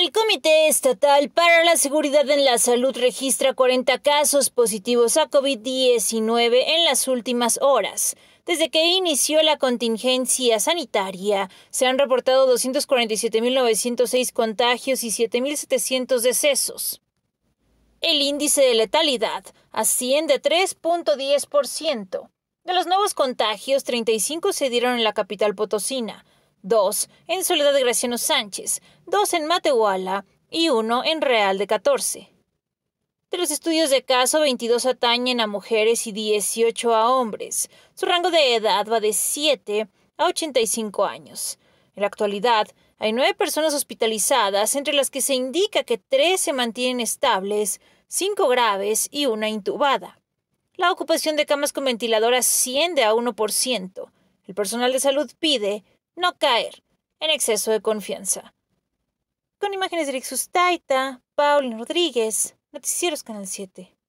El Comité Estatal para la Seguridad en la Salud registra 40 casos positivos a COVID-19 en las últimas horas. Desde que inició la contingencia sanitaria, se han reportado 247.906 contagios y 7.700 decesos. El índice de letalidad asciende a 3.10%. De los nuevos contagios, 35 se dieron en la capital potosina, dos en Soledad de Graciano Sánchez, dos en Matehuala y uno en Real de 14. De los estudios de caso, 22 atañen a mujeres y 18 a hombres. Su rango de edad va de 7 a 85 años. En la actualidad, hay nueve personas hospitalizadas, entre las que se indica que tres se mantienen estables, cinco graves y una intubada. La ocupación de camas con ventilador asciende a 1%. El personal de salud pide no caer en exceso de confianza. Con imágenes de Rixus Taita, Paulin Rodríguez, Noticieros Canal 7.